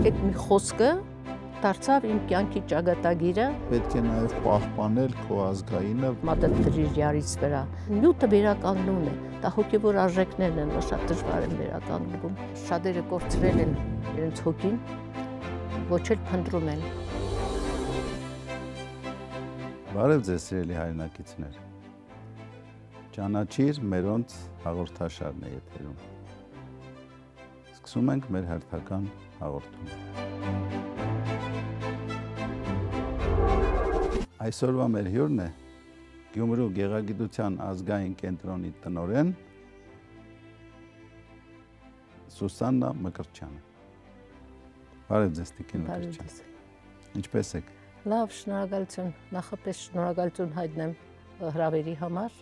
Այդ մի խոսքը դարձավ իմ կյանքի ճակատագիրը։ Պետք է նաև պահպանել քո ազգայինը։ Մատը դրիր յարից վրա։ Նյութը վերականգնումն է, դա հոգևոր արժեքներն են, շատ դժվար են վերականգնվում։ Շատերը կորցրել են իրենց հոգին, ոչ էլ փնտրում են։ Բարև ձեզ սիրելի հայրենակիցներ։ Ճանաչիր մերոնց հաղորդաշարն է եթերում։ Սկսում ենք մեր հերթական հաղորդում։ Այսօրվա մեր հյուրն է Գյումրու Գեղագիտության ազգային կենտրոնի տնորեն Սուսաննա Մկրտչյանը։ Բարև ձեզ, Տիկին Մկրտչյան։ Ինչպե՞ս եք։ Լավ, շնորհակալություն։ Նախապես շնորհակալություն հայտնեմ հրավերի համար։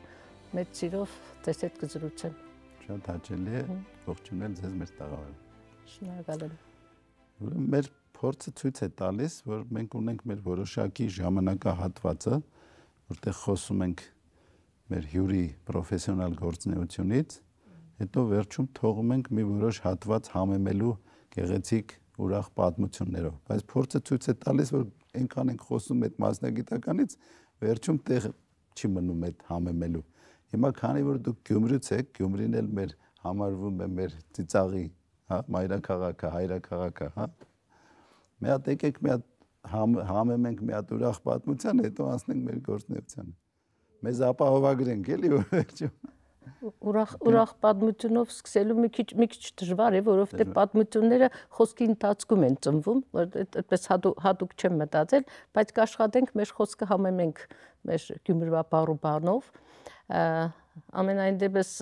Մեծ սիրով ձեզ հետ կզրուցեմ։ Շատ հաճելի է ողջունել ձեզ մեր տաղավարում։ Շնորհակալ եմ։ Ուրեմն մեր փորձը ցույց է տալիս, որ մենք ունենք մեր որոշակի ժամանակահատվածը, որտեղ խոսում ենք մեր հյուրի պրոֆեսիոնալ գործունեությունից, հետո վերջում թողում ենք մի որոշ հատված համեմելու գեղեցիկ ուրախ պատմություններով, բայց փորձը ցույց է տալիս, որ այնքան ենք խոսում այդ մասնագիտականից, վերջում տեղ չի մնում այդ համեմելու։ Հիմա քանի որ դուք Գյումրից եք, Գյումրին էլ մեր համարվում է մեր ծիծաղի հա, մայրաքաղաքը, հայրաքաղաքը, հա։ Մի հատ եկեք մի հատ համեմենք մի հատ ուրախ պատմության, հետո անցնենք մեր գործնեությանը։ Մեզ ապահովագրենք, էլի վերջում։ Ուրախ ուրախ պատմությունով սկսելու մի քիչ մի քիչ դժվար է, որովհետեւ պատմությունները խոսքի ընթացքում են ծնվում, որ այդպես հատուկ չեմ մտածել, բայց կաշխատենք մեր խոսքը համեմենք մեր Գյումրվա բարուբանով։ Ամենայն դեպս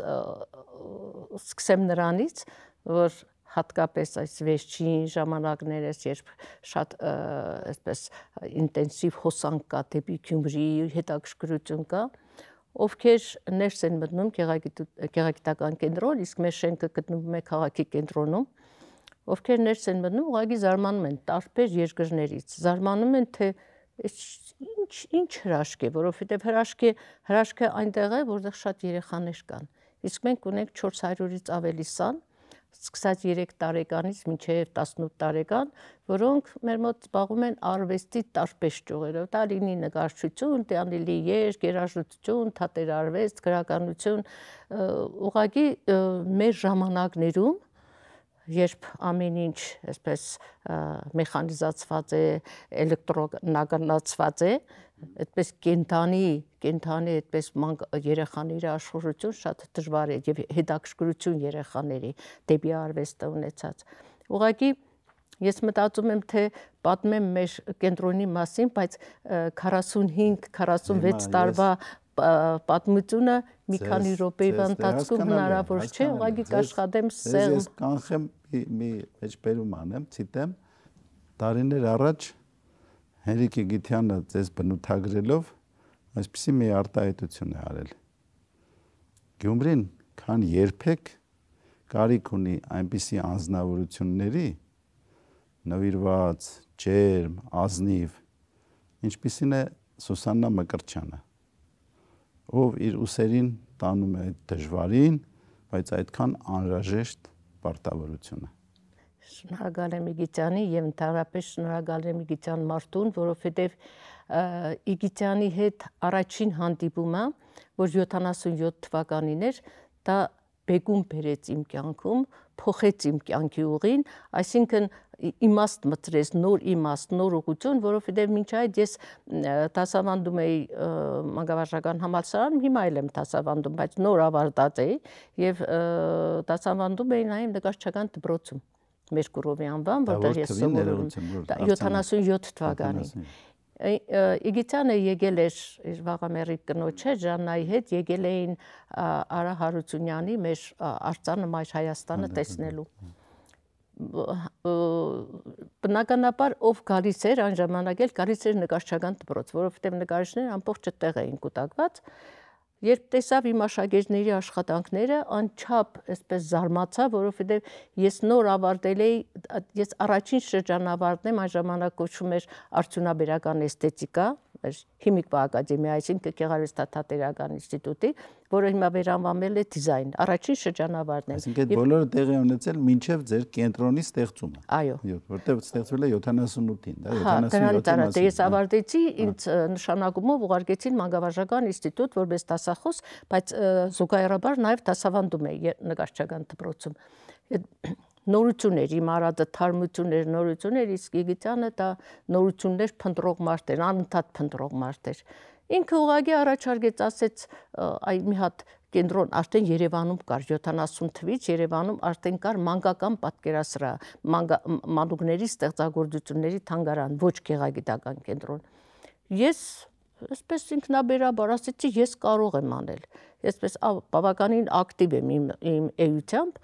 սկսեմ նրանից, որ հատկապես այս վերջին ժամանակներս, երբ շատ այսպես ինտենսիվ հոսանք կա դեպի Գյումրի, հետաքրքրություն կա, ովքեր ներս են մտնում գեղագիտական կենտրոն, իսկ մեր շենքը գտնվում է քաղաքի կենտրոնում, ովքեր ներս են մտնում, ուղղակի զարմանում են տարբեր երկրներից, զարմանում են թե ինչ ինչ հրաշք է, որովհետև հրաշքը հրաշքը այնտեղ է, որտեղ շատ երեխաներ կան։ Իսկ մենք ունենք 400-ից ավելի սան, սկսած 3 տարեկանից մինչև 18 տարեկան, որոնք մեր մոտ զբաղվում են արվեստի տարբեր ճյուղերով՝ դա լինի նկարչություն, տանելի երգ, երաժշտություն, թատերարվեստ, գրականություն, ուղղակի մեր ժամանակներում երբ ամեն ինչ այսպես մեխանիզացված է, էլեկտրոնականացված է, այդպես կենթանի, կենթանի այդպես մանկ երեխաների աշխորություն շատ դժվար է եւ հետաքրքրություն երեխաների դեպի արվեստը ունեցած։ Ուղղակի ես մտածում եմ, թե պատմեմ մեր կենտրոնի մասին, բայց 45-46 տարվա պատմությունը մի քանի րոպեի ընթացքում դե հնարավոր չէ, ուղղակի կաշխատեմ սեղմ։ Ես կանխեմ մի մեջբերում անեմ, ցիտեմ տարիներ առաջ Հերիկի Գիթյանը ձեզ բնութագրելով այսպիսի մի արտահայտություն է արել։ Գյումրին քան երբեք կարիք ունի այնպիսի անznավորությունների, նվիրված, ջերմ, ազնիվ, ինչպիսին է Սուսաննա Մկրտչյանը ով իր ուսերին տանում է դժվարին, բայց այդքան անհրաժեշտ պարտավորությունը։ Շնորհակալ եմ Իգիթյանի եւ ընդհանրապես շնորհակալ եմ Իգիթյան Մարտուն, որովհետեւ Իգիթյանի հետ առաջին հանդիպումը, որ 77 թվականին էր, դա բեկում բերեց իմ կյանքում, փոխեց իմ կյանքի ուղին, այսինքն իմաստ մտրես, նոր իմաստ, նոր ուղություն, որովհետև մինչ այդ ես տասավանդում էի մագավարժական համալսարանում, հիմա այլ եմ տասավանդում, բայց նոր ավարտած էի եւ տասավանդում էի նաեւ նկարչական դպրոցում մեր գրովի անվան, որտեղ ես սովորում 77 թվականին։ Իգիցյանը եկել էր իր վաղամերի կնոջը Ժաննայի հետ եկել էին Արա Հարությունյանի մեր արձանը մայր Հայաստանը տեսնելու։ Ա, բնականաբար ով գալիս էր այն ժամանակ էլ գալիս էր նկարչական դպրոց, որովհետև նկարիչները ամբողջ այդտեղ էին կուտակված։ Երբ տեսավ իմ աշակերտների աշխատանքները, անչափ այսպես զարմացա, որովհետև ես նոր ավարտել էի, ես առաջին շրջանավարտն եմ, այն ժամանակ կոչվում էր արդյունաբերական էսթետիկա, մեր Հիմիկվա ակադեմիա, այսինքն Գեղարվեստատատերական ինստիտուտի, որը հիմա վերանվանել է դիզայն, առաջին շրջանավարտն է։ Այսինքն այդ բոլորը տեղի ունեցել մինչև ձեր կենտրոնի ստեղծումը։ Այո։ Որտեղ ստեղծվել է 78-ին, հա, դա 77-ին։ Հա, ես ավարտեցի ինձ նշանակումով ուղարկեցին մանկավարժական ինստիտուտ որպես դասախոս, բայց զուգահեռաբար նաև դասավանդում է նկարչական դպրոցում նորություններ, իմ արածը թարմություններ, նորություններ, իսկ Եգիթյանը դա նորություններ փնտրող մարդ էր, անընդհատ փնտրող մարդ էր։ Ինքը ուղղակի առաջարկեց, ասեց, այ մի հատ կենտրոն արդեն Երևանում կար 70 թվից Երևանում արդեն կար մանկական պատկերասրահ, մանուկների ստեղծագործությունների թանգարան, ոչ գեղագիտական կենտրոն։ Ես այսպես ինքնաբերաբար ասեցի, ես կարող եմ անել։ Եսպես բավականին ակտիվ եմ իմ իմ էությամբ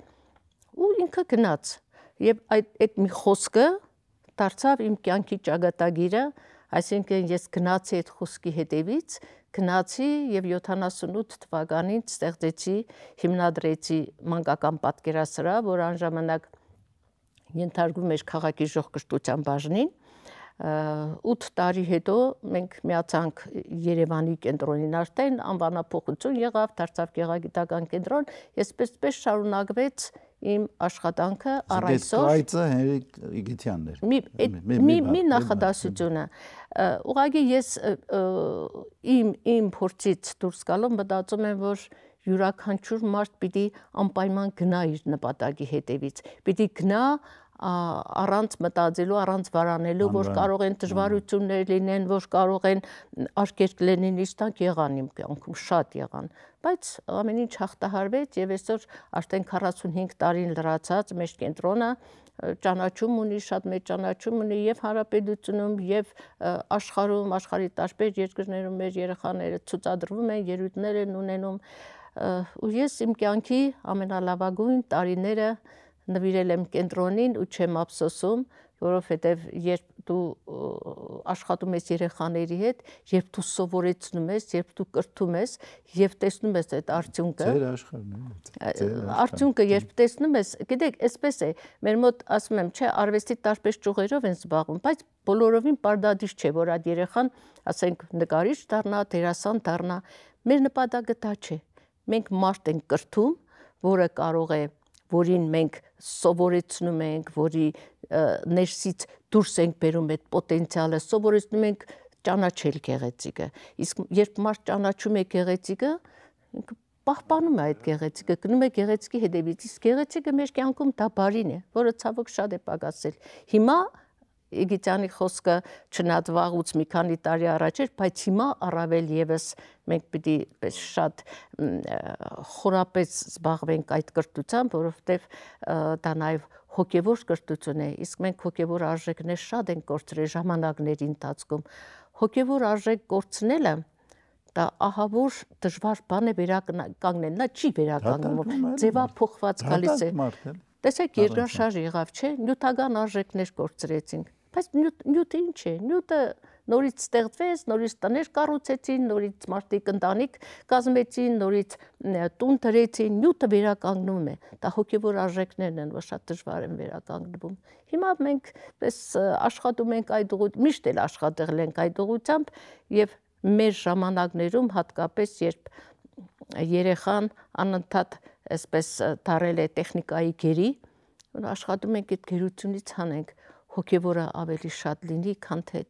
ու ինքը գնաց եւ այդ այդ մի խոսքը դարձավ իմ կյանքի ճակատագիրը այսինքն ես գնացի այդ խոսքի հետևից գնացի եւ 78 թվականին ստեղծեցի հիմնադրեցի մանկական պատկերասրահ որ անժամանակ ենթարկվում էր քաղաքի ժողկշտության բաժնին 8 տարի հետո մենք միացանք Երևանի կենտրոնին արդեն անվանափոխություն եղավ դարձավ գեղագիտական կենտրոն եսպես պես շարունակվեց իմ աշխատանքը առայսօր։ Դե սկայծը Հերիկ Իգիթյանն էր։ Մի մի մի նախադասությունը։ Ուղղակի ես իմ իմ փորձից դուրս գալով մտածում եմ, որ յուրաքանչյուր մարդ պիտի անպայման գնա իր նպատակի հետևից։ Պիտի գնա առանց մտածելու, առանց վարանելու, որ կարող են դժվարություններ լինեն, որ կարող են արկերկ լինեն, իստանք եղան իմ կյանքում, շատ եղան, բայց ամեն ինչ հաղթահարվեց եւ այսօր արդեն 45 տարին լրացած մեր կենտրոնը ճանաչում ունի, շատ մեծ ճանաչում ունի եւ հարաբերությունում եւ աշխարհում, աշխարհի տարբեր երկրներում մեր երեխաները ցուցադրվում են, երույթներ են ունենում ու ես իմ կյանքի ամենալավագույն տարիները նվիրել եմ կենտրոնին ու չեմ ափսոսում, որովհետև երբ դու աշխատում ես երեխաների հետ, երբ դու սովորեցնում ես, երբ դու կրթում ես եւ տեսնում ես այդ արդյունքը։ Ձեր աշխարհն է։ Արդյունքը երբ տեսնում ես, գիտեք, այսպես է, մեր մոտ ասում եմ, չէ, արվեստի տարբեր ճյուղերով են զբաղվում, բայց բոլորովին բարդադիր չէ, որ այդ երեխան, ասենք, նկարիչ դառնա, դերասան դառնա։ Մեր նպատակը դա չէ։ Մենք մարդ ենք կրթում, որը կարող է որին մենք սովորեցնում ենք, որի ներսից դուրս ենք բերում այդ պոտենցիալը, սովորեցնում ենք ճանաչել գեղեցիկը։ Իսկ երբ մարդ ճանաչում է գեղեցիկը, ինքը պահպանում է այդ գեղեցիկը, գնում է գեղեցիկի հետևից։ Իսկ գեղեցիկը մեր կյանքում դա բարին է, որը ցավոք շատ է պակասել։ Հիմա Իգիթյանի խոսքը չնայած վաղուց մի քանի տարի առաջ էր, բայց հիմա առավել եւս մենք պիտի պես շատ խորապես զբաղվենք այդ կրթությամբ, որովհետեւ դա նաեւ հոգևոր կրթություն է, իսկ մենք հոգևոր արժեքներ շատ են կորցրել ժամանակների ընթացքում։ Հոգևոր արժեք կորցնելը դա ահավոր դժվար բան է վերականգնել, նա չի վերականգնվում, ձևա փոխված գալիս է։ Տեսեք, երկրաշար եղավ, չէ՞, նյութական արժեքներ կորցրեցինք Բայց նյութը ինչ է։ Նյութը նորից ստեղծվեց, նորից տներ կառուցեցին, նորից մարդիկ ընտանիք կազմեցին, նորից տուն դրեցին, նյութը վերականգնում է։ Դա հոգևոր արժեքներն են, որ շատ դժվար են վերականգնվում։ Հիմա մենք պես աշխատում ենք այդ ուղղությամբ, միշտ էլ աշխատել ենք այդ ուղղությամբ եւ մեր ժամանակներում հատկապես երբ երեխան անընդհատ այսպես դարել է տեխնիկայի գերի, աշխատում ենք այդ գերությունից հանենք հոգևորը ավելի շատ լինի, քան թե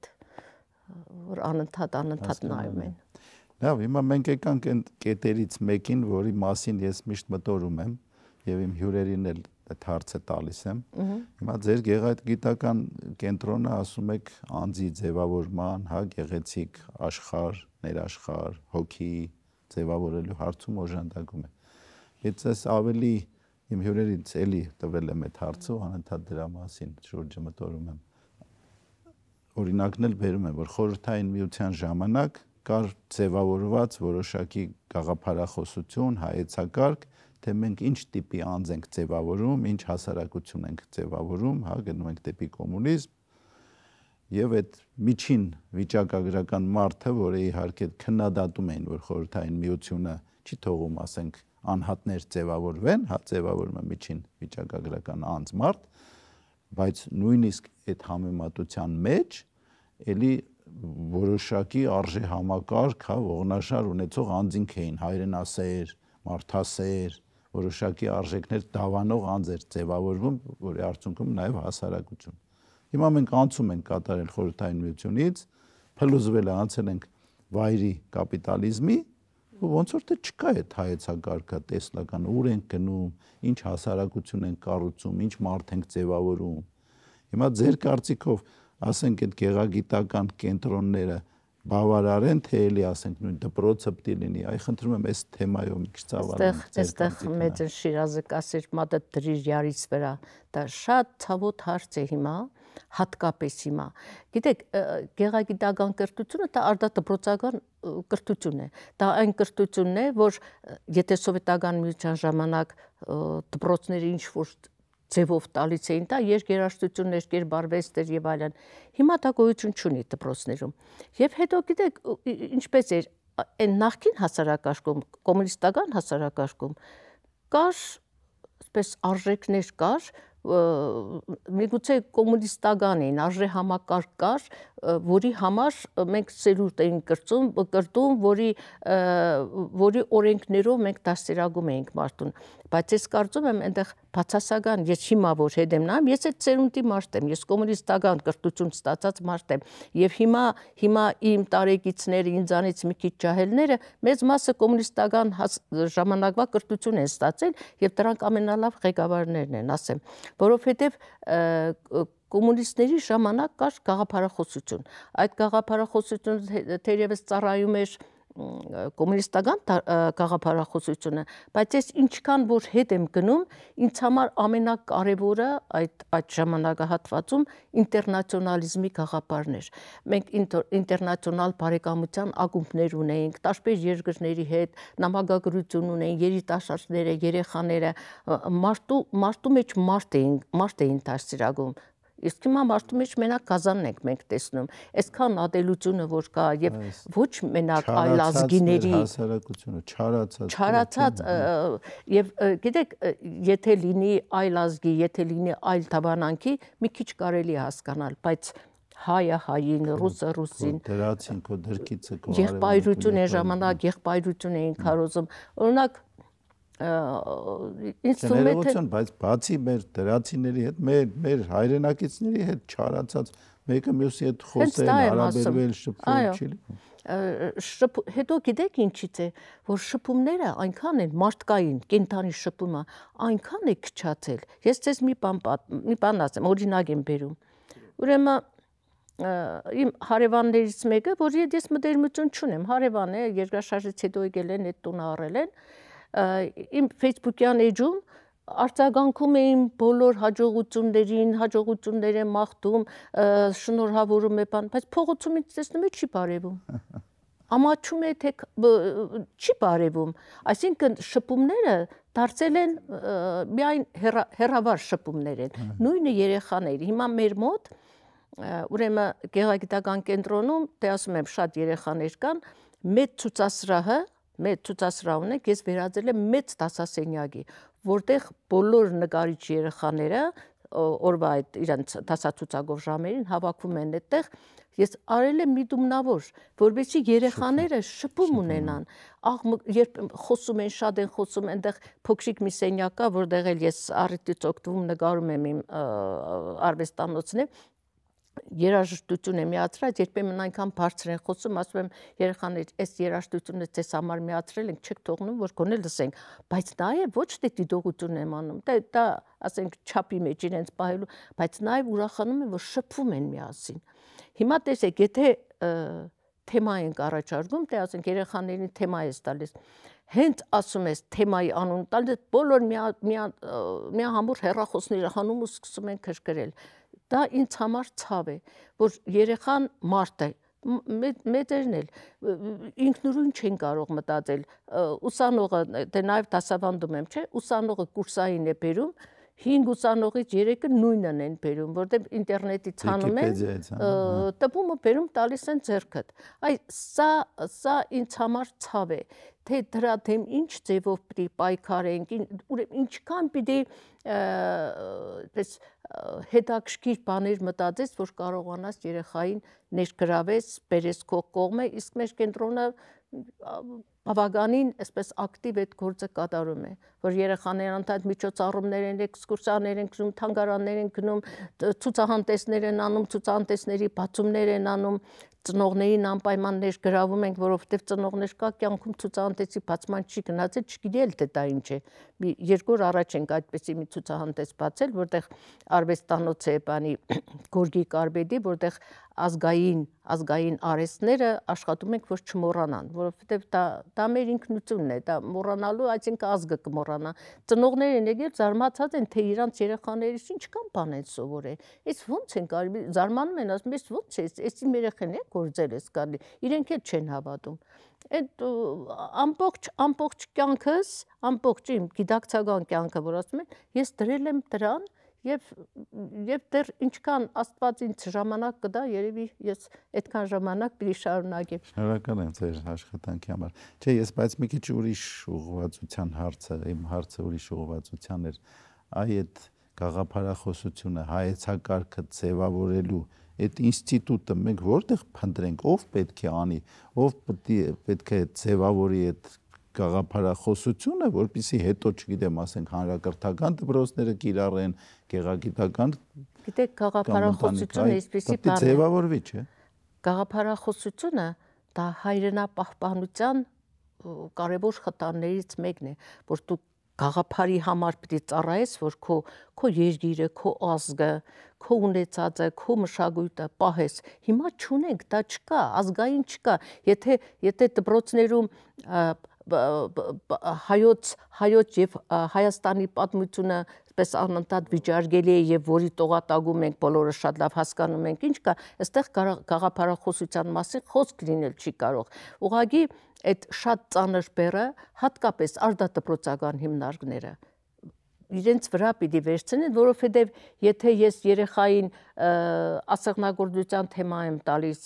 որ անընդհատ անընդհատ նայում են։ Լավ, հիմա մենք եկանք այն կետերից մեկին, որի մասին ես միշտ մտորում եմ եւ իմ հյուրերին էլ այդ հարցը տալիս եմ։ Հիմա ձեր գեղագիտական կենտրոնը ասում եք անձի ձևավորման, հա, գեղեցիկ աշխարհ, ներաշխարհ, հոգի ձևավորելու հարցում օժանդակում է։ Եթե ես ավելի իմ հյուրերից էլի տվել եմ այդ հարցը ու անընդհատ դրա մասին շուրջը մտորում եմ օրինակն էլ բերում եմ որ խորհրդային միության ժամանակ կար ձևավորված որոշակի գաղափարախոսություն, հայեցակարգ, թե մենք ինչ տիպի անձ ենք ձևավորում, ինչ հասարակություն ենք ձևավորում, հա, գնում ենք դեպի կոմունիզմ, եւ այդ միջին վիճակագրական մարդը, որը իհարկե քննադատում էին, որ խորհրդային միությունը չի թողում, ասենք, անհատներ ձևավորվեն, հա ձևավորումը միջին վիճակագրական անձ մարդ, բայց նույնիսկ այդ համեմատության մեջ էլի որոշակի արժե համակարգ, հա ողնաշար ունեցող անձինք էին հայրենասեր, մարդասեր, որոշակի արժեքներ դավանող անձեր ձևավորվում, որի արդյունքում նաև հասարակություն։ Հիմա մենք անցում ենք կատարել խորհրդային միությունից, փլուզվել է անցել ենք վայրի կապիտալիզմի ոնց որ թե չկա այդ հայեցակարգը տեսլական ուր են գնում, ինչ հասարակություն են կառուցում, ինչ մարդ ենք ձևավորում։ Հիմա ձեր կարծիքով, ասենք այդ գեղագիտական կենտրոնները բավարար են թե էլի ասենք նույն դպրոցը պիտի լինի։ Այ խնդրում եմ այս թեմայով մի քիչ ծավալենք։ Այստեղ այստեղ մեծ Շիրազը կասեր մատը դրիր յարից վրա։ Դա շատ ցավոտ հարց է հիմա, հատկապես հիմա։ Գիտեք, գեղագիտական կրթությունը դա արդատբրոցական կրթություն է։ Դա այն կրթությունն է, որ եթե սովետական միության ժամանակ դպրոցները ինչ որ ձևով տալից էին դա երկերաշտություններ, կերբարվեստեր եւ այլն։ Հիմա դա գոյություն չունի դպրոցներում։ Եվ հետո գիտեք, ինչպես էր այն նախքին հասարակարգում, կոմունիստական հասարակարգում կար, այսպես արժեքներ կար, միգուցե կոմունիստական էին, արժե համակարգ կար, որի համար մենք ծերուրդ էինք կրծում, կրտում, որի որի օրենքներով մենք դաստիարակում էինք մարդուն։ Բայց ես կարծում եմ այնտեղ բացասական, ես հիմա որ հետ եմ նայում, ես այդ ծերունդի մարդ եմ, ես կոմունիստական կրթություն ստացած մարդ եմ։ Եվ հիմա հիմա իմ տարեկիցները ինձանից մի քիչ ջահելները մեծ մասը կոմունիստական ժամանակվա կրթություն են ստացել եւ դրանք ամենալավ ղեկավարներն են, ասեմ, որովհետեւ կոմունիստների ժամանակ կար գաղափարախոսություն։ Այդ գաղափարախոսությունը թերևս ծառայում էր կոմունիստական գաղափարախոսությունը, բայց ես ինչքան որ հետ եմ գնում, ինձ համար ամենակարևորը այդ այդ ժամանակահատվածում ինտերնացիոնալիզմի գաղափարն էր։ Մենք ինտերնացիոնալ բարեկամության ակումբներ ունեինք, տարբեր երկրների հետ նամակագրություն ունեին երիտասարդները, երեխաները, մարտու մարտու մեջ մարտ էին, մարտ էին դասիրակում, Իսկ հիմա մարդու մեջ մենակ գազանն ենք մենք տեսնում։ Այսքան ադելությունը որ կա եւ ոչ մենակ այլ ազգիների հասարակությունը, չարացած։ Չարացած հա։ եւ գիտեք, եթե լինի այլ ազգի, եթե լինի այլ տաբանանքի, մի քիչ կարելի հասկանալ, բայց հայը հային, ռուսը ռուսին։ Դրացին քո դրքիցը կողարել։ Եղբայրություն է ժամանակ, եղբայրություն էին հա։ քարոզում։ Օրինակ ինձ թվում է թե բայց բացի մեր դրացիների հետ, մեր մեր հայրենակիցների հետ չարացած մեկը մյուսի հետ խոսել, հարաբերվել, շփվել չի լինում շփ հետո գիտեք ինչից է որ շփումները այնքան են մարդկային կենթանի շփումը այնքան է քչացել ես ցես մի բան մի բան ասեմ օրինակ եմ բերում ուրեմն իմ հարևաններից մեկը որ ես մտերմություն չունեմ հարևան է երկրաշարժից հետո եկել են այդ տունը առել են իմ Facebook-յան էջում արձագանքում էին բոլոր հաջողություններին, հաջողություններ եմ մաղթում, շնորհավորում է բան, բայց փողոցումից տեսնում է չի բարևում։ Ամաչում է թե չի բարևում։ Այսինքն շփումները դարձել են միայն հերավար շփումներ են։ Նույնը երեխաները։ Հիմա մեր մոտ ուրեմն գեղագիտական կենտրոնում, դե ասում եմ, շատ երեխաներ կան, մեծ ցուցասրահը մեր ցուցասրահուն եք, ես վերածել եմ մեծ տասասենյակի, որտեղ բոլոր նկարիչ երեխաները օրվա այդ իրենց տասացուցակով ժամերին հավաքում են այդտեղ ես արել եմ միտումնավոր որովհետեւ երեխաները շփում ունենան աղ երբ խոսում են շատ են խոսում այնտեղ փոքրիկ մի սենյակա որտեղ էլ ես առիթից օգտվում նկարում եմ իմ արվեստանոցն եմ երաժշտություն է միացրած, երբեմն այնքան բարձր են խոսում, ասում եմ երեխաներ, այս երաժշտությունը ձեզ համար միացրել ենք, չեք թողնում, որ գոնե լսենք, բայց նաև ոչ թե դիտողություն եմ անում, դա դա ասենք չափի մեջ իրենց պահելու, բայց նաև ուրախանում եմ, որ շփվում են միասին։ Հիմա տեսեք, եթե թեմա ենք առաջարկում, թե ասենք երեխաներին թեմա ես տալիս, հենց ասում ես թեմայի անունը տալիս, բոլոր միա միա միա համուր հերախոսները հանում ու սկսում են քրկրել։ մի Դա ինձ համար ցավ է, որ երեխան մարդ է, մեծերն էլ ինքնուրույն չեն կարող մտածել։ Ուսանողը դե նաև դասավանդում եմ, չէ՞, ուսանողը կուրսային է բերում, 5 ուսանողից 3-ը նույնն են բերում, որտեղ ինտերնետի ցանում են, տպումը բերում տալիս են ձեռքդ։ Այ սա սա ինձ համար ցավ է թե դրա դեմ ինչ ձևով պիտի պայքարենք, ուրեմն ինչքան պիտի այդպես հետաքրքիր բաներ մտածես, որ կարողանաս երեխային ներգրավես, բերես քո կողմը, իսկ մեր կենտրոնը բավականին այսպես ակտիվ այդ գործը կատարում է, որ երեխաներն ընդհանրդ միջոցառումներ են, էքսկուրսիաներ են գնում, թանգարաններ են գնում, ցուցահանդեսներ են անում, ցուցահանդեսների բացումներ են անում, ծնողներին անպայման ներգրավում ենք, որովհետև ծնողներ կա կյանքում ցուցահանդեսի բացման չի գնացել, չգիտի էլ թե դա ինչ է։ Մի երկու օր առաջ ենք այդպեսի մի ցուցահանդես բացել, որտեղ արվեստանոց է բանի Գորգիկ Արբեդի, որտեղ ազգային ազգային արեստները աշխատում ենք որ չմոռանան, որովհետև դա դա մեր ինքնությունն է, դա մոռանալու, այսինքն ազգը կմոռանա։ Ծնողները եկել զարմացած են, թե իրանց երեխաներից ինչքան բան են սովորել։ Էս ո՞նց են կարելի զարմանում են, ասում ես ո՞նց է, էս իմ երեխան է, գործեր ես կանի։ Իրենք էլ չեն հավատում։ Այդ ամբողջ ամբողջ կյանքս, ամբողջ իմ գիտակցական կյանքը, որ ասում են, ես դրել եմ դրան եւ եւ դեռ ինչքան Աստված ինձ ժամանակ կտա, երևի ես այդքան ժամանակ պիտի շարունակեմ։ Շնորհակալ եմ ձեր աշխատանքի համար։ Չէ, ես բայց մի քիչ ուրիշ ուղղվածության հարցը, իմ հարցը ուրիշ ուղղվածության էր։ Այ այդ գաղափարախոսությունը հայեցակարգը ձևավորելու այդ ինստիտուտը մենք որտեղ փնտրենք, ով պետք է անի, ով պետք է ձևավորի այդ գաղափարախոսությունը, որpիսի հետո, չգիտեմ, ասենք հանրակրթական դպրոցները կիրառեն, գեղագիտական Գիտեք, գաղափարախոսությունը այսպեսի բան է։ Ձևավորվի, չէ՞։ Գաղափարախոսությունը դա հայրենապահպանության կարևոր խթաններից մեկն է, որ դուք գաղափարի համար պիտի ծառայես, որ քո քո երկիրը, քո ազգը, քո ունեցածը, քո մշակույթը պահես։ Հիմա չունենք, դա չկա, ազգային չկա։ Եթե եթե դպրոցներում հայոց հայոց եւ Հայաստանի պատմությունը պես անընդհատ վիճարկելի է եւ որի տողատագում ենք բոլորը շատ լավ հասկանում ենք ինչ կա այստեղ գաղափարախոսության մասին խոսք լինել չի կարող ուղղակի այդ շատ ծանր բերը հատկապես արդատպրոցական հիմնարկները իրենց վրա պիտի վերցնեն, որովհետև եթե ես երեխային ասեղնագործության թեմա եմ տալիս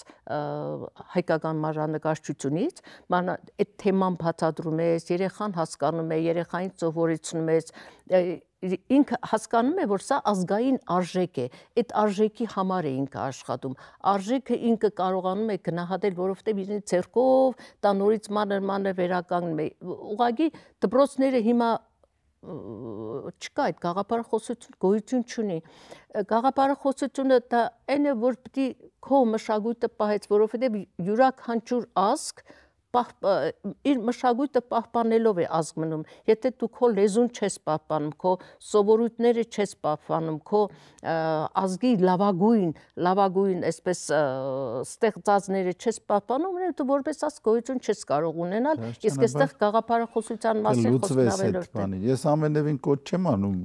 հայկական մանրանկարչությունից, մանա այդ թեման բացատրում ես, երեխան հասկանում է, երեխային ծովորեցնում ես, ինքը հասկանում է, որ սա ազգային արժեք է։ Այդ արժեքի համար է ինքը աշխատում։ Արժեքը ինքը կարողանում է գնահատել, որովհետև իրեն ցերկով, տանորից մանր մանր վերականգնում է։ Ուղղակի դպրոցները հիմա չկա այդ գաղափարախոսություն գոյություն չունի գաղափարախոսությունը դա այն է որ պիտի քո մշակույթը պահեց որովհետև յուրաքանչյուր ազգ իր մշակույթը պահպանելով է ազգմնում։ Եթե դու քո լեզուն չես պահպանում, քո սովորույթները չես պահպանում, քո ազգի լավագույն, լավագույն այսպես ստեղծածները չես պահպանում, ուրեմն դու որպես ազգ գոյություն չես կարող ունենալ, իսկ այստեղ գաղափարախոսության մասին խոսքն ավելորդ է։ Ես ամենևին կոչ չեմ անում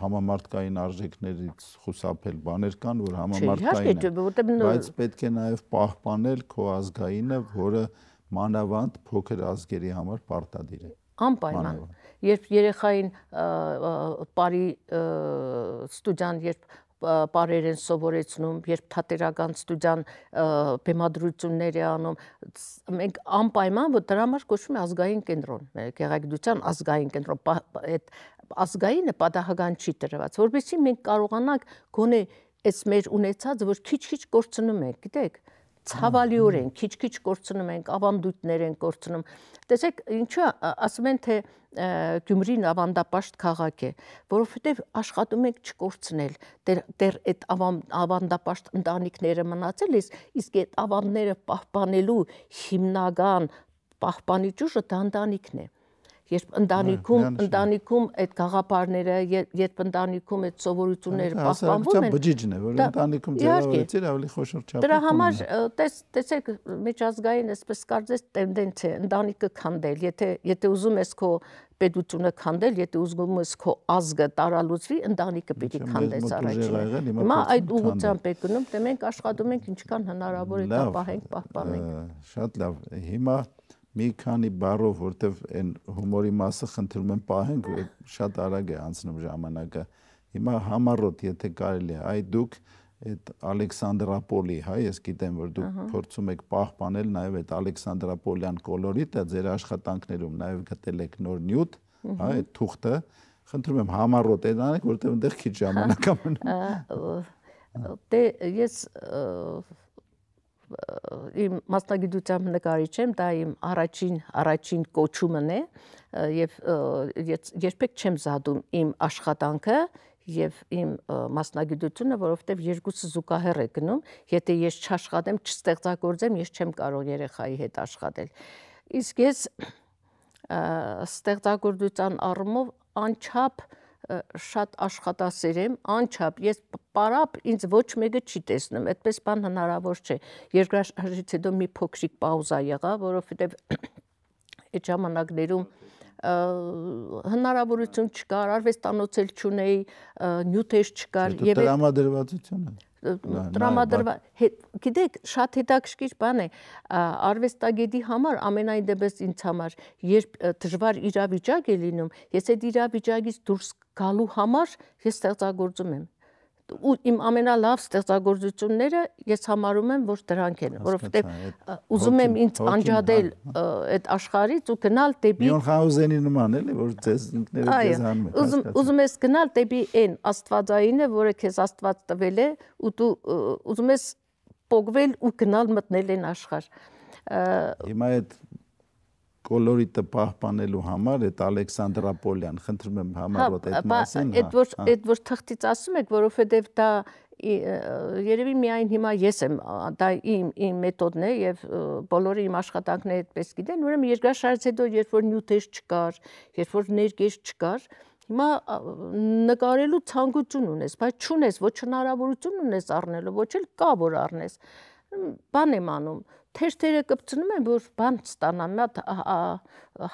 համամարտկային արժեքներից խուսափել բաներ կան, որ համամարտկային են, բայց պետք է նաև պահպանել քո ազգայինը, որը մանավանդ փոքր ազգերի համար պարտադիր է։ Անպայման։ Երբ երեխային բարի ստուդիան, երբ պարեր են սովորեցնում, երբ թատերական ստուդիան բեմադրություններ է անում, մենք անպայման որ դրա համար կոչվում է ազգային կենտրոն, գեղագիտության ազգային կենտրոն, այդ ազգայինը պատահական չի տրված, որովհետեւ մենք կարողանանք գոնե այս մեր ունեցած, որ քիչ-քիչ կորցնում ենք, գիտեք, ցավալիորեն քիչ-քիչ կորցնում ենք, ավանդույթներ են կորցնում։ Տեսեք, ինչու ասում են թե Գյումրին ավանդապաշտ քաղաք է, որովհետև աշխատում ենք չկորցնել։ Դեռ դեռ այդ ավանդապաշտ ընտանիքները մնացել է, իսկ այդ ավանդները պահպանելու հիմնական պահպանիչ ուժը դանդանիկն է։ դա երբ ընտանիքում ընտանիքում այդ գաղափարները, երբ ընտանիքում այդ սովորությունները պահպանվում են, բջիջն է, որ ընտանիքում ձևավորեցիր ավելի խոշոր չափով։ Դրա համար տես տեսեք միջազգային այսպես կարծես տենդենց է ընտանիքը քանդել, եթե եթե ուզում ես քո պետությունը քանդել, եթե ուզում ես քո ազգը տարալուծվի, ընտանիքը պիտի քանդես առաջինը։ Հիմա այդ ուղղությամբ է գնում, դե մենք աշխատում ենք ինչքան հնարավոր է դա պահենք, պահպանենք։ Շատ լավ։ Հիմա մի քանի բառով, որտեվ այն հումորի մասը խնդրում եմ պահենք, որ շատ արագ է անցնում ժամանակը։ Հիմա համառոտ, եթե կարելի է, այ դուք այդ Ալեքսանդրապոլի, հա, ես գիտեմ, որ դուք փորձում եք պահպանել նաև այդ Ալեքսանդրապոլյան կոլորիտը ձեր աշխատանքներում, նաև գտել եք նոր նյութ, հա, այդ թուղթը։ Խնդրում եմ համառոտ այն անեք, որտեղ այնտեղ քիչ ժամանակ ամնում։ Դե ես իմ մասնագիտությամբ նկարիչ եմ, դա իմ առաջին առաջին կոչումն է եւ երբեք չեմ զադում իմ աշխատանքը եւ իմ մասնագիտությունը, որովհետեւ երկուսը զուգահեռ է գնում, եթե ես չաշխատեմ, չստեղծագործեմ, ես չեմ կարող երեխայի հետ աշխատել։ Իսկ ես ստեղծագործության առումով անչափ շատ աշխատասեր եմ, անչափ, ես պարապ ինձ ոչ մեկը չի տեսնում, այդպես բան հնարավոր չէ։ Երկրաշարժից հետո մի փոքրիկ պաուզա եղա, որովհետև այդ ժամանակներում հնարավորություն չկար, արվեստանոցել չունեի, նյութեր չկար դե եւ դրամադրվածությունը տրամադրված գիտեք շատ հետաքրքիր բան է արվեստագետի համար ամենայն դեպս ինձ համար երբ դժվար իրավիճակ է լինում ես այդ իրավիճակից դուրս գալու համար ես ստեղծագործում եմ ու իմ ամենալավ ստեղծագործությունները ես համարում եմ որ դրանք են որովհետեւ ուզում եմ ինձ հա, անջատել հա։ այդ աշխարից ու գնալ դեպի Մյունխաուզենի նման էլի որ ձեզ ինքները ձեզ հանում է ուզում ուզում ես գնալ դեպի այն աստվածայինը որը քեզ աստված տվել է ու դու ուզում ես փողվել ու գնալ մտնել այն աշխար Հիմա այդ կոլորիտը պահպանելու համար այդ Ալեքսանդրապոլյան, խնդրում եմ համարոտ այդ հա, մասին, հա։ Այդ որ այդ հա։ որ թղթից ասում եք, որովհետև դա երևի միայն հիմա ես եմ, դա իմ իմ մեթոդն է եւ բոլորը իմ աշխատանքն է այդպես գիտեն, ուրեմն երկրաշարից հետո երբ որ նյութեր չկար, երբ որ ներկեր չկար, հիմա նկարելու ցանկություն ունես, բայց չունես, ոչ հնարավորություն ունես առնելու, ոչ էլ կա որ առնես։ Բան եմ անում, թերթերը կպցնում են, որ բան ստանամ, մի հատ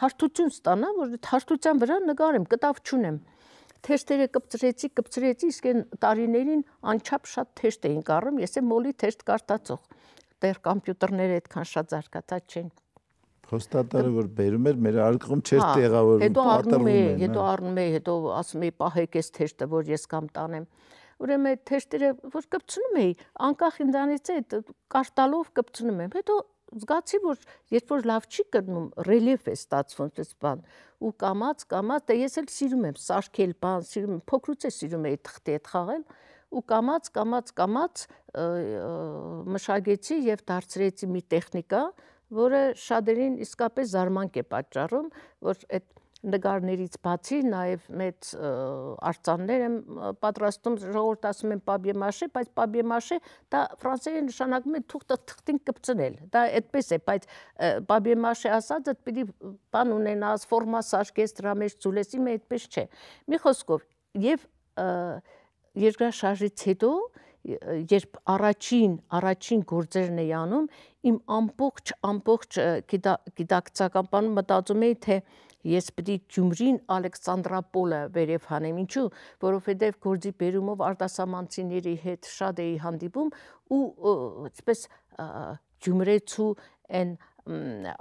հարթություն ստանամ, որ այդ հարթության վրա նկարեմ, կտավ չունեմ։ Թերթերը կպցրեցի, կպցրեցի, իսկ այն տարիներին անչափ շատ թերթ էին կառում, ես եմ մոլի թերթ կարտացող։ Դեռ կամպյուտերները այդքան շատ զարգացած չէին։ Խոստատարը որ բերում էր, մեր արկղում չէր տեղավորում, պատրում էր։ Հետո առնում էի, հետո հա։ առնում էի, հետո ասում էի, պահեք այս թերթը, որ ես կամ տանեմ։ Ա ուրեմն այդ թեշտերը որ կպցնում էի, անկախ ինձանից այդ կարտալով կպցնում եմ։ Հետո զգացի, որ երբ որ լավ չի կրնում, ռելիեֆ է ստացվում այդպես բան։ Ու կամած, կամած, դե ես էլ սիրում եմ սարքել բան, սիրում եմ, փոքրուց է սիրում էի թղթի հետ խաղել ու կամած, կամած, կամած մշակեցի եւ դարձրեցի մի տեխնիկա, որը շատերին իսկապես զարմանք է պատճառում, որ այդ նկարներից բացի նաև մեծ արտաններ եմ պատրաստում ժողովուրդ ասում են պաբյեմաշե, բայց պաբյեմաշե դա ֆրանսերեն նշանակում է թուղթը թղթին կպցնել։ Դա այդպես է, բայց պաբյեմաշե ասած դա պիտի բան ունենաս, ֆորմա սարքես դրա մեջ ցուլեսի մե այդպես չէ։ Մի խոսքով, եւ երկրաշարժից հետո երբ առաջին առաջին գործերն էի անում, իմ ամբողջ ամբողջ գիտակցական բան մտածում էի թե գիտ, ես պիտի Գյումրին Ալեքսանդրապոլը վերև հանեմ ինչու որովհետև գործի բերումով արտասահմանցիների հետ շատ էի հանդիպում ու այսպես Գյումրեցու այն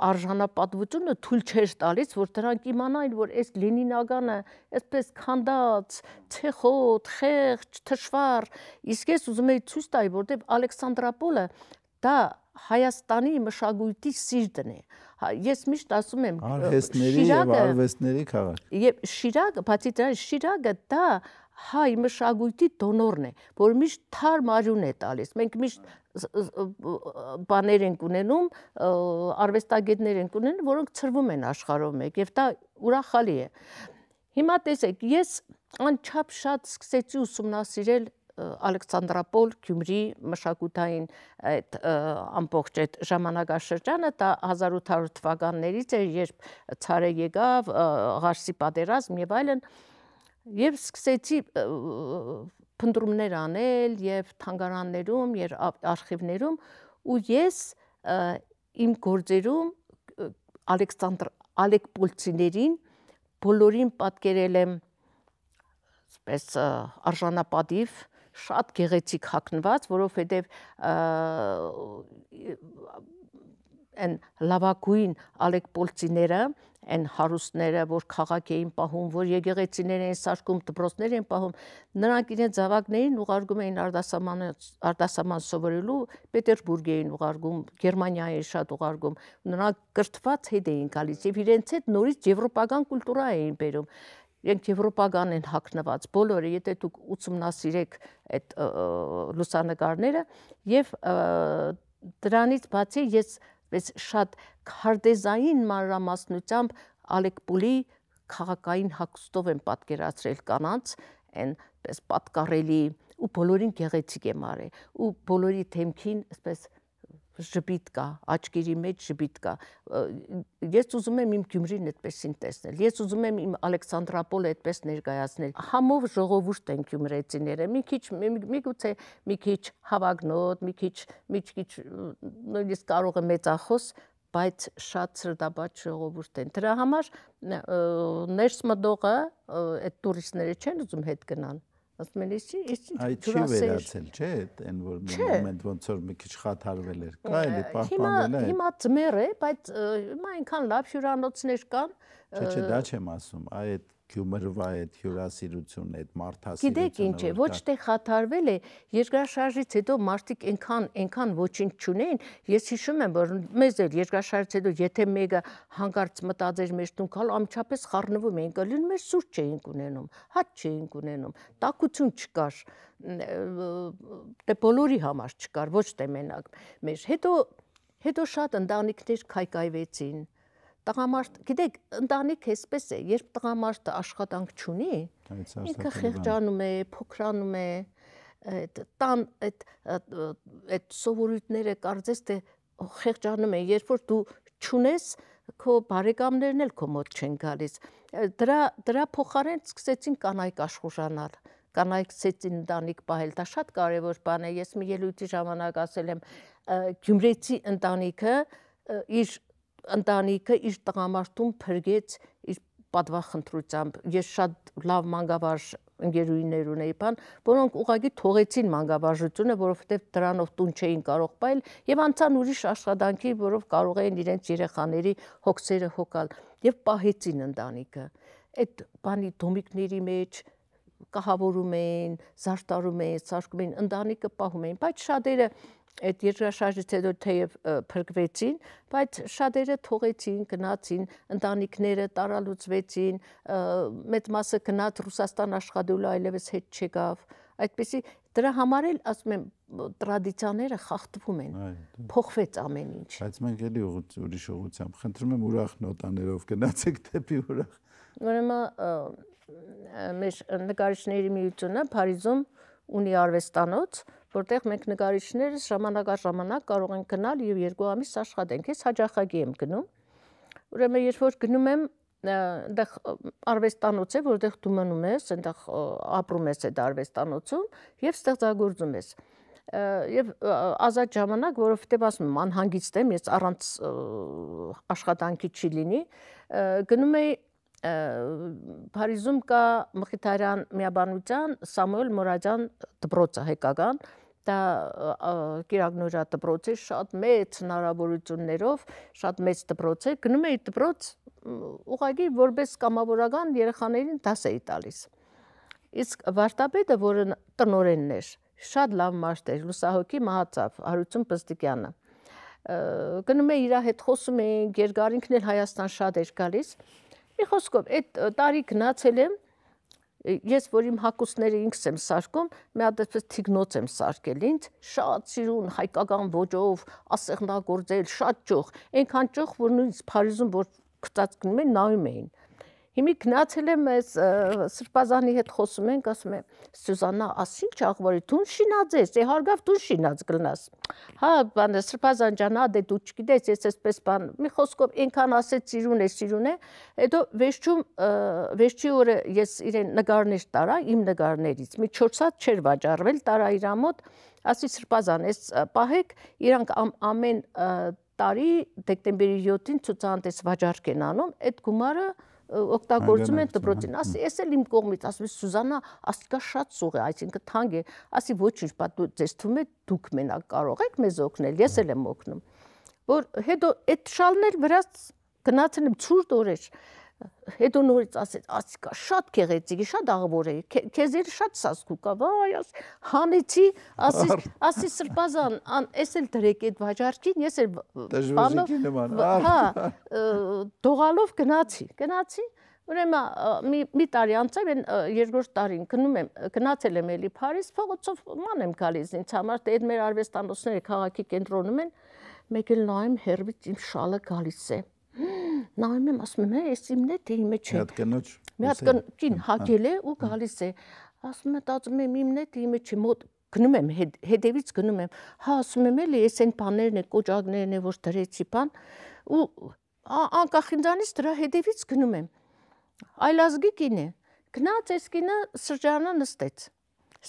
արժանապատվությունը թույլ չէր տալիս, որ դրանք իմանային, որ այս Լենինականը այսպես քանդած, ցեխոտ, խեղճ, թշվառ, իսկ ես ուզում եի ցույց տալ, որտեղ Ալեքսանդրապոլը դա Հայաստանի մշակույթի սիրտն է։ Ա, Հա, ես միշտ ասում եմ արհեստների եւ արվեստների քաղաք։ Եվ Շիրակը, բացի դրա, Շիրակը դա հայ մշակույթի դոնորն է, որ միշտ թարմ արյուն է տալիս։ Մենք միշտ բաներ ենք ունենում, արվեստագետներ ենք ունենում, որոնք ծրվում են աշխարհով մեկ եւ դա ուրախալի է։ Հիմա տեսեք, ես անչափ շատ սկսեցի ուսումնասիրել Ալեքսանդրապոլ, Գյումրի մշակութային այդ ամբողջ այդ ժամանակաշրջանը դա 1800 թվականներից էր, երբ ցարը եկավ, Ղարսի պատերազմ եւ այլն, եւ սկսեցի փնտրումներ անել եւ թանգարաններում եւ արխիվներում ու ես իմ գործերում Ալեքսանդր Ալեք Պոլցիներին բոլորին պատկերել եմ այսպես արժանապատիվ շատ գեղեցիկ հակնված, որովհետև այն լավագույն Ալեկ Պոլցիները, այն հարուստները, որ քաղաք էին պահում, որ եկեղեցիներ էին սարկում, դպրոցներ էին պահում, նրանք իրենց զավակներին ուղարկում էին արդասաման արդասաման սովորելու, Պետերբուրգ էին ուղարկում, Գերմանիա էին շատ ուղարկում։ Նրանք կրթված հետ էին գալիս եւ իրենց հետ նորից եվրոպական կուլտուրա էին բերում իրենք եվրոպական են հակնված բոլորը, եթե դուք ուսումնասիրեք այդ լուսանկարները եւ դրանից բացի ես պես շատ քարտեզային մանրամասնությամբ Ալեք Պուլի քաղաքային հագուստով եմ պատկերացրել կանանց այն պես պատկառելի ու բոլորին գեղեցիկ եմ արել ու բոլորի թեմքին այսպես ժպիտ կա, աչքերի մեջ ժպիտ կա։ Ես ուզում եմ իմ Գյումրին այդպեսին տեսնել։ Ես ուզում եմ իմ Ալեքսանդրապոլը այդպես ներկայացնել։ Համով ժողովուրդ են գյումրեցիները, մի քիչ միգուցե մի քիչ հավագնոտ, մի քիչ մի քիչ նույնիսկ կարող է մեծախոս, բայց շատ սրտաբաց ժողովուրդ են։ Դրա համար ներս մտողը այդ տուրիստները չեն ուզում հետ գնան։ Ասում եմ, «Իսկ ի՞նչ դրասեր»։ Այդ չի վերացել, չէ՞, այդ այն որ մոմենտ ոնց որ մի քիչ խաթարվել էր, կա էլի պահպանվել է։ Հիմա հիմա ձմեռ է, բայց հիմա այնքան լավ հյուրանոցներ կան։ Չէ, չէ, դա չեմ ասում, այ այդ Գյումրվա այդ հյուրասիրությունն, այդ մարդասիրությունը։ Գիտեք ինչ է, ոչ թե խաթարվել է երկրաշարժից հետո մարդիկ այնքան այնքան ոչինչ չունեին։ Ես հիշում եմ, որ մեզ էլ երկրաշարժից հետո եթե մեկը հանկարծ մտածեր մեր տուն գալ, ամիջապես խառնվում էինք, ըլին մեր սուրճ չէինք ունենում, հաց չէինք ունենում, տակություն չկար դե բոլորի համար չկար ոչ թե մենակ մեր հետո հետո շատ ընտանիքներ քայքայվեցին տղամարդ, գիտեք, ընտանիք էսպես է, երբ տղամարդը աշխատանք չունի, ինքը խեղճանում է, փոքրանում է, այդ տան այդ այդ սովորույթները կարծես թե խեղճանում է, երբ որ դու չունես, քո բարեկամներն էլ քո մոտ չեն գալիս։ Դրա դրա փոխարեն սկսեցին կանայք աշխուժանալ կանայք ցեցին ընտանիք պահել, դա շատ կարևոր բան է։ Ես մի ելույթի ժամանակ ասել եմ, Գյումրեցի ընտանիքը իր ընտանիքը իր տղամարդուն փրկեց իր պատվախնդրությամբ։ Ես շատ լավ մանգավարժ ընկերուիներ ունեի բան, որոնք ուղղակի թողեցին մանգավարժությունը, որովհետև դրանով տուն չէին կարող պայել եւ անցան ուրիշ աշխատանքի, որով կարող էին իրենց երեխաների հոգսերը հոգալ եւ պահեցին ընտանիքը։ Այդ բանի դոմիկների մեջ կահավորում էին, զարտարում էին, սարկում էին, ընտանիքը պահում էին, բայց շատերը այդ երկրաշարժից հետո թեև փրկվեցին, բայց շատերը թողեցին, գնացին, ընտանիքները տարալուծվեցին, մեծ մասը գնաց Ռուսաստան աշխատելու այլևս հետ չեկավ։ Այդպեսի դրա համար էլ ասում եմ տրադիցիաները խախտվում են։ դե։ Փոխվեց ամեն ինչ։ Բայց մենք էլի ուրիշ ուղությամբ խնդրում եմ ուրախ նոտաներով գնացեք դեպի ուրախ։ Ուրեմն մեր նկարիչների միությունը Փարիզում ունի արվեստանոց, որտեղ մենք նկարիչներս ժամանակ առ ժամանակ կարող ենք գնալ եւ երկու ամիս աշխատենք։ Ես հաջախակի եմ գնում։ Ուրեմն երբ որ գնում եմ այնտեղ արվեստանոց է, որտեղ դու մնում ես, այնտեղ ապրում ես այդ արվեստանոցում եւ ստեղծագործում ես։ Եվ ազատ ժամանակ, որովհետեւ ասում եմ, անհանգիստ եմ, ես առանց աշխատանքի չի լինի, գնում եի Փարիզում կա Մխիթարյան միաբանության Սամուել Մուրադյան դպրոցը հեկական, դա Կիրագնուրա դպրոցի շատ մեծ հնարավորություններով, շատ մեծ դպրոց է, գնում էի դպրոց ուղղակի որպես կամավորական երեխաներին դաս էի տալիս։ Իսկ Վարդապետը, որը տնորենն էր, շատ լավ մարդ էր, լուսահոգի մահացավ Հարություն Պստիկյանը։ Գնում է իր հետ խոսում էինք, երկարինքն էլ Հայաստան շատ էր գալիս։ Մի խոսքով, այդ տարի գնացել եմ ես որ իմ հակոստները ինքս եմ սարկում, մի հատ այդպես թիգնոց եմ սարկել ինձ, շատ սիրուն հայկական ոճով, ասեղնագործել, շատ ճոխ, այնքան ճոխ, որ նույնիսկ Փարիզում որ գտած գնում են նայում էին։ նա Հիմի գնացել եմ ես սրբազանի հետ խոսում ենք, ասում եմ, Սյուզանա, ասին չաղվորի, դուն շինաձես, է դե հարգավ դուն շինած գլնաս։ Հա, բանը սրբազան ջան, ադե դու չգիտես, ես այսպես բան, մի խոսքով ինքան ասեց սիրուն է, սիրուն է, հետո վերջում վերջի օրը ես իրեն նկարներ տարա, իմ նկարներից, մի 4 հատ չէր վաճառվել, տարա իր մոտ, ասի սրբազան, ես պահեք, իրանք ամեն տարի դեկտեմբերի 7-ին ցուցանտես վաճառք են անում, այդ գումարը օգտագործում են դպրոցին։ հա, Ասի, հա։ ես էլ իմ կողմից ասում եմ Սուզանա, աստիկա շատ սուղ է, այսինքն թանկ է։ Ասի ոչինչ, բա ձեզ թվում է դուք մենակ կարող եք մեզ օգնել, ես էլ եմ օգնում։ Որ հետո այդ շալներ վրաց գնացել եմ ցուրտ օրեր հետո նորից ասեց, ասիկա, շատ քեղեցիկի, շատ աղավոր է, քեզ էր շատ սասկուկա, վայ, աս հանեցի, ասիս, ասի սրբազան, ես էլ դրեք այդ վաճառքին, ես էլ բանով, հա, դողալով գնացի, գնացի, Ուրեմն մի մի տարի անցավ, այն երկրորդ տարին գնում եմ, գնացել եմ էլի Փարիզ, փողոցով ման եմ գալիս ինձ համար, դե այդ մեր արվեստանոցները քաղաքի կենտրոնում են։ Մեկ էլ նայեմ հերվից իմ շալը գալիս է։ Ա նայում եմ ասում եմ էս իմն է թե իմը չէ մի հատ կնոջ մի հատ կին հագել է ու գալիս է ասում է տածում եմ իմն է թե իմը չէ մոտ գնում եմ հետևից գնում եմ հա ասում եմ էլի էս այն բաներն է կոճակներն է որ դրեցի բան ու անկախ ինձանից դրա հետևից գնում եմ այլազգի կին է գնաց էս կինը սրճարանը նստեց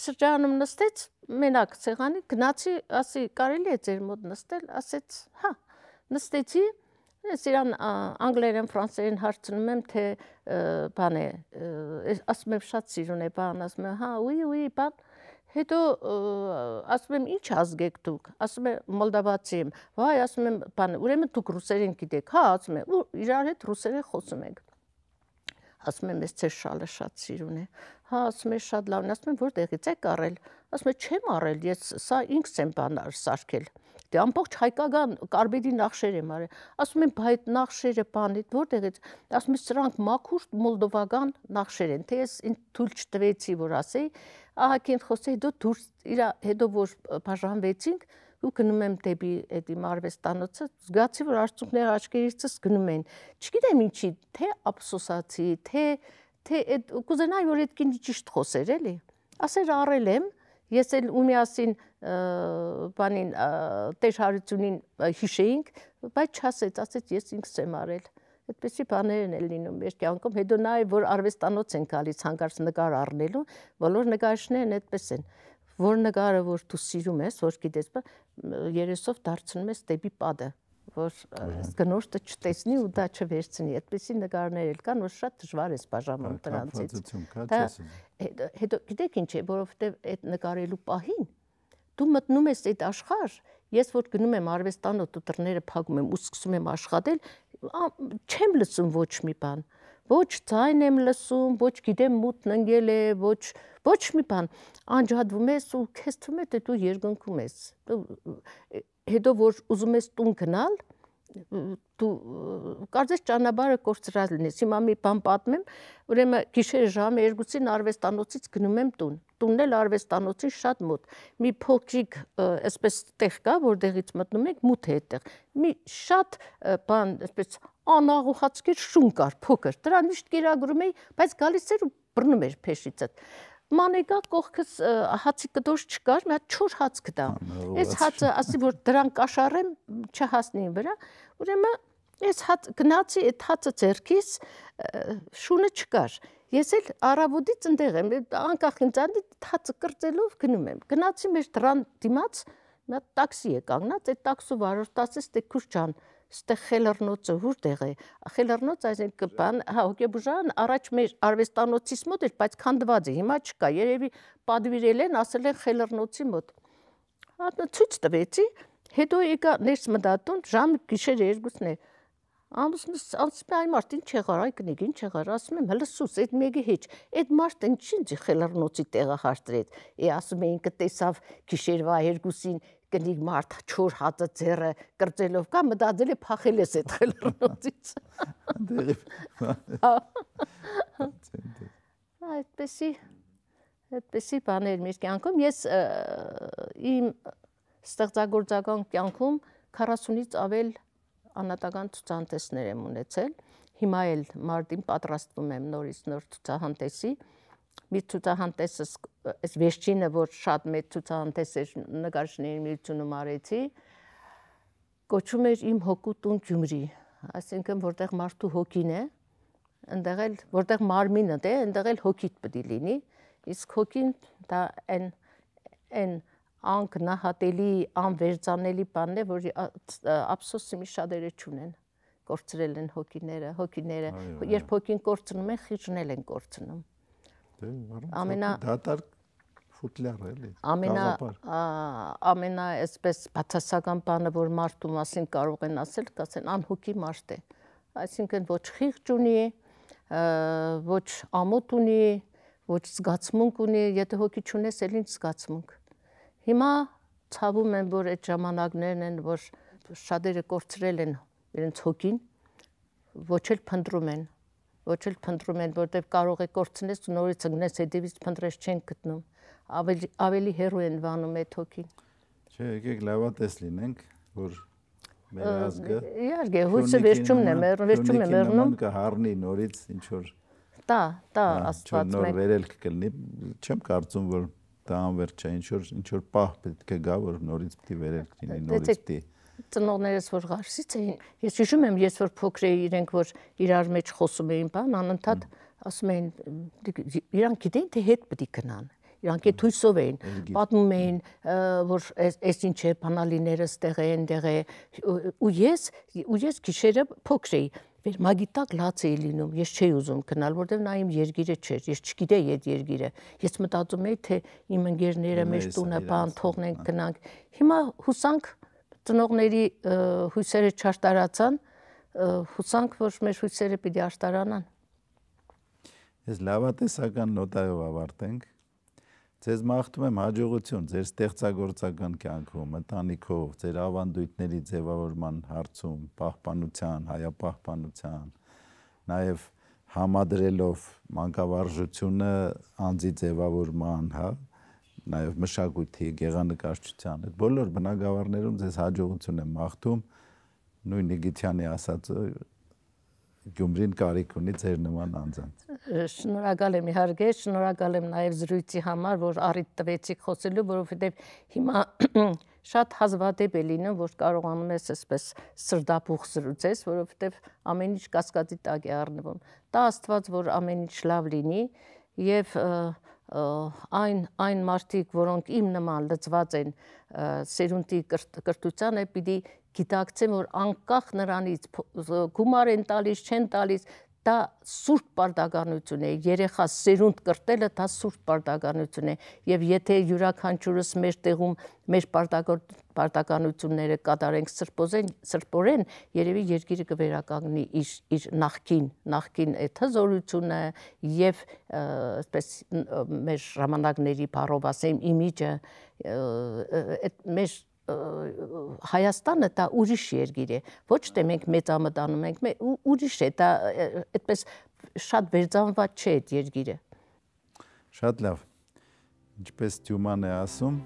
սրճարանում նստեց մենակ սեղանի գնացի ասի կարելի է ձեր մոտ նստել ասեց հա նստեցի Ես իրան անգլերեն, ֆրանսերեն հարցնում եմ, թե բան է, ասում եմ շատ սիրուն է բան, ասում եմ, հա, ուի, ուի, բան։ Հետո ասում եմ, ի՞նչ ազգ եք դուք։ Ասում է մոլդավացի եմ։ Վայ, ասում եմ, բան, ուրեմն դուք ռուսերեն գիտեք, հա, ասում է, ու իրար հետ ռուսերեն խոսում եք ասում եմ, ես ձեր շալը շատ սիրուն է։ Հա, ասում եմ, շատ լավն, ասում եմ, որտեղից եք առել։ Ասում եմ, չեմ առել, ես սա ինքս եմ բան սարքել։ Դե ամբողջ հայկական կարբերի նախշեր եմ արել։ Ասում եմ, բա այդ նախշերը բանի որտեղից։ Ասում եմ, սրանք մաքուր մոլդովական նախշեր են, թե ես ինձ թույլ չտվեցի, որ ասեի, ահա քեզ խոսեի, դու դուրս իր հետո որ բաժանվեցինք, ու գնում եմ դեպի այդ իմ արվեստանոցը, զգացի, որ արցունքները աչքերիցս գնում են։ Չգիտեմ ինչի, թե ափսոսացի, թե թե այդ կուզենայի որ այդ քինի ճիշտ խոսեր էլի։ Ասեր առել եմ, Ես էլ ու միասին բանին Տեր հարությունին հիշեինք, բայց չասեց, ասեց ես ինքս եմ արել։ Այդպեսի բաներն էլ լինում մեր կյանքում, հետո նաև որ արվեստանոց են գալիս հանկարծ նկար առնելու, բոլոր նկարիչներն այդպես են, որ նկարը որ դու սիրում ես, որ գիտես, երեսով դարձնում ես դեպի падը որ գնոստը չտեսնի ու դա չվերցնի։ Այդպիսի նկարներ էլ կան, որ շատ դժվար է բաժանում դրանից։ Դա հետո գիտեք ինչ է, որովհետև այդ նկարելու պահին դու մտնում ես այդ աշխարհ, ես որ գնում եմ արվեստանոց ու դռները փակում եմ ու սկսում եմ աշխատել, չեմ լսում ոչ մի բան։ Ա, ոչ ցայն եմ լսում, ոչ գիտեմ մուտն ընկել է, ոչ ոչ մի բան։ Անջատվում ես ու քեզ թվում է թե դու երկնքում ես։ Դու հետո որ ուզում ես տուն գնալ, դու կարծես ճանապարհը կորցրած լինես։ Հիմա մի բան պատմեմ, ուրեմն գիշերը ժամը 2-ին արվեստանոցից գնում եմ տուն։ Տունն էլ արվեստանոցի շատ մոտ։ Մի փոքրիկ այսպես տեղ կա, որտեղից մտնում եք մութ է այդտեղ։ Մի շատ բան, այսպես անաղուխածքեր շուն կար, փոքր։ Դրան միշտ գերագրում էի, բայց գալիս էր ու բռնում էր փեշիցդ մանեկա կողքս հացի կտոր չկար, մի հատ չոր հաց գտա։ Այս հացը ասի որ դրան կաշառեմ չհասնեին վրա, ուրեմն այս հաց գնացի այդ հացը ձերքից շունը չկար։ Ես էլ արաբուդից ընդեղ եմ, անկախ ինձանի հացը կրծելով գնում եմ։ Գնացի մեր դրան դիմաց, նա տաքսի է կանգնած, այդ տաքսու վարորդածից թե քուր ջան, ստեղ խելեռնոցը որտեղ է խելեռնոց այսինքն բան հա հոգեբուժան առաջ մեր արվեստանոցից մոտ էր բայց քանդված է հիմա չկա երևի падվիրել են ասել են խելեռնոցի մոտ հա ցույց տվեցի հետո եկա ներս մտածում ժամը գիշեր երկուսն է ամուսնուս ասում է այ մարդ ինչ եղար այ կնիկ ինչ եղար ասում եմ հլը սուս այդ մեկը հիչ այդ մարդ ինչի՞ խելեռնոցի տեղը հարտրեց է ասում է ինքը տեսավ գիշերվա երկուսին կլիկ մարդ չոր հատը ձերը կրծելով կա, մտածել է փախել ես այդ խելռնոցից։ Այդպեսի այդպեսի բաներ մեր կյանքում ես իմ ստեղծագործական կյանքում 40-ից ավել անատական ցուցանտեսներ եմ ունեցել։ Հիմա էլ մարտին պատրաստվում եմ նորից նոր ցուցահանդեսի նոր մի ցուցահանդեսս այս վերջինը որ շատ մեծ ցուցահանդես էր նկարիչների միությունում արեցի կոչում էր իմ հոգու տուն Գյումրի այսինքն որտեղ մարդու հոգին է ընդեղ էլ որտեղ մարմինը դե ընդեղ էլ հոգիդ պետք է լինի իսկ հոգին դա այն այն անկնահատելի անվերծանելի բանն է որ ափսոսը մի շատերը չունեն կորցրել են հոգիները հոգիները երբ հոգին կորցնում են խիժնել են կորցնում Դե, ամենա դատարկ ֆուտլեր էլի։ Ամենա ամենա այսպես բացասական բանը, որ մարդու մասին կարող են ասել, կասեն անհոգի մարդ է։ Այսինքն ոչ խիղճ ունի, ոչ ամոթ ունի, ոչ զգացմունք ունի, եթե հոգի չունես, էլ ինչ զգացմունք։ Հիմա ցավում եմ, որ այդ ժամանակներն են, որ շատերը կորցրել են իրենց հոգին, ոչ էլ փնտրում են ոչ էլ փնտրում են, որտեղ կարող է կորցնես ու նորից ընկնես հետևից փնտրես չեն գտնում։ Ավելի ավելի հերո են վանում այդ հոգին։ Չէ, եկեք լավատես լինենք, որ մեր ազգը։ Իհարկե, հույսը վերջումն է, մեր վերջումն է մեռնում։ Կհառնի նորից ինչ որ։ Դա, դա հա, աստված մեկ։ Նոր վերել կկլնի, չեմ կարծում որ դա անվերջ է, ինչ որ ինչ որ պահ պետք է գա, որ նորից պիտի վերել կլինի, նորից պիտի ծնողներս որ Ղարսից էին, ես հիշում եմ, ես որ փոքր էի, իրենք որ իրար մեջ խոսում էին, բան անընդհատ ասում էին, իրանք գիտեին թե հետ պետք է գնան իրանք է թույսով էին, պատմում էին, որ այս ինչ է, բանալիները ստեղ է, ընդեղ է, ու ես, ու ես գիշերը փոքր էի, վեր մագիտակ լաց էի լինում, ես չէի ուզում գնալ, որտև նա իմ երգիրը չէր, ես չգիտեի այդ երգիրը, ես մտածում էի, թե իմ ընգերները մեր տունը բան թողնենք գնանք, հիմա հուսանք ծնողների հույսերը չարտարացան, հուսանք, որ մեր հույսերը պիտի արտարանան։ Ես լավատեսական նոտայով ավարտենք։ Ձեզ մաղթում եմ հաջողություն ձեր ստեղծագործական կյանքում, ընտանիքով, ձեր ավանդույթների ձևավորման հարցում, պահպանության, հայապահպանության, նաև համադրելով մանկավարժությունը անձի ձևավորման, հա, նաև մշակույթի, գեղանկարչության, այդ բոլոր բնագավառներում ձեզ հաջողություն եմ մաղթում։ Նույն Նիգիթյանի ասած Գյումրին կարիք ունի ձեր նման անձանց։ Շնորհակալ եմ իհարկե, շնորհակալ եմ նաև զրույցի համար, որ առիթ տվեցիք խոսելու, որովհետև հիմա շատ հազվադեպ է լինում, որ կարողանում ես այսպես սրդապուխ զրուցես, որովհետև ամեն ինչ կասկածի տակ է առնվում։ Դա Աստված, որ ամեն ինչ լավ լինի եւ և այն այն մարդիկ, որոնք իմ նման լծված են սերունդի կրթությանը, պիտի գիտակցեմ, որ անկախ նրանից գումար են տալիս, չեն տալիս, դա սուրբ բարդագանություն է, երեխա սերունդ կրտելը դա սուրբ բարդագանություն է։ Եվ եթե յուրաքանչյուրս մեր տեղում մեր բարդագանությունները կատարենք սրբոզեն, սրբորեն, երևի երկիրը կվերականգնի իր իր նախքին, նախքին այդ հզորությունը եւ այսպես մեր ժամանակների բառով ասեմ, իմիջը, այդ մեր Հայաստանը դա ուրիշ երգիր է։ Ոչ թե մենք մեծամտանում ենք, մե ուրիշ է, դա այդպես շատ վերծանված չէ այդ երգիրը։ Շատ լավ։ Ինչպես Թյուման է ասում,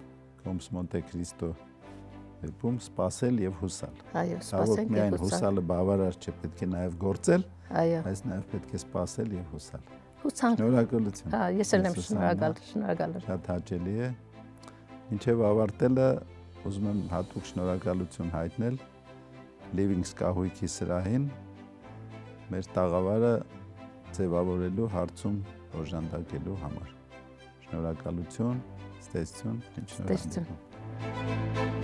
Կոմս Մոնտե Քրիստո դեպքում սпасել եւ հուսալ։ Այո, սпасենք եւ հուսալ։ Միայն հուսալը բավարար չէ, պետք է նաեւ գործել։ Այո։ Այս նաեւ պետք է սпасել եւ հուսալ։ Հուսանք։ Շնորհակալություն։ Հա, ես էլ եմ հա։ շնորհակալ, շնորհակալ։ Շատ հաճելի է։ Ինչեւ ավարտելը ուզում եմ հատուկ շնորհակալություն հայտնել Livings կահույքի սրահին մեր տաղավարը ձևավորելու հարցում օժանդակելու համար։ Շնորհակալություն, ստեսություն, շնորհակալություն։ Ստեսություն։